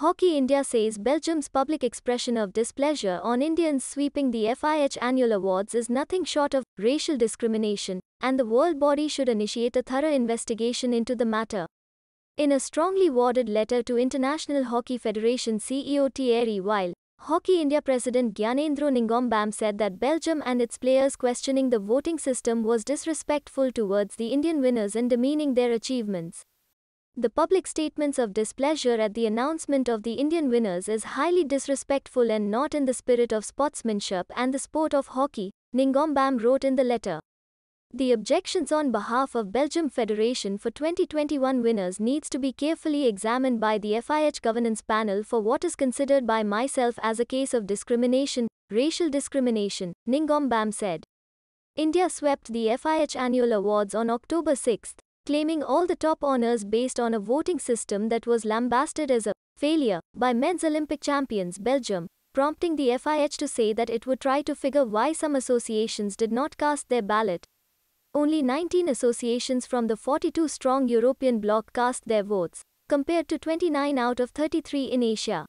Hockey India says Belgium's public expression of displeasure on Indians sweeping the FIH annual awards is nothing short of racial discrimination, and the world body should initiate a thorough investigation into the matter. In a strongly worded letter to International Hockey Federation CEO Thierry Weil, Hockey India President Gyanendra Ningombam said that Belgium and its players questioning the voting system was disrespectful towards the Indian winners and demeaning their achievements. The public statements of displeasure at the announcement of the Indian winners is highly disrespectful and not in the spirit of sportsmanship and the sport of hockey, Ningombam wrote in the letter. The objections on behalf of Belgium Federation for 2021 winners needs to be carefully examined by the FIH governance panel for what is considered by myself as a case of discrimination, racial discrimination, Ningombam said. India swept the FIH annual awards on October 6 claiming all the top honors based on a voting system that was lambasted as a failure by men's Olympic champions Belgium, prompting the FIH to say that it would try to figure why some associations did not cast their ballot. Only 19 associations from the 42 strong European bloc cast their votes, compared to 29 out of 33 in Asia.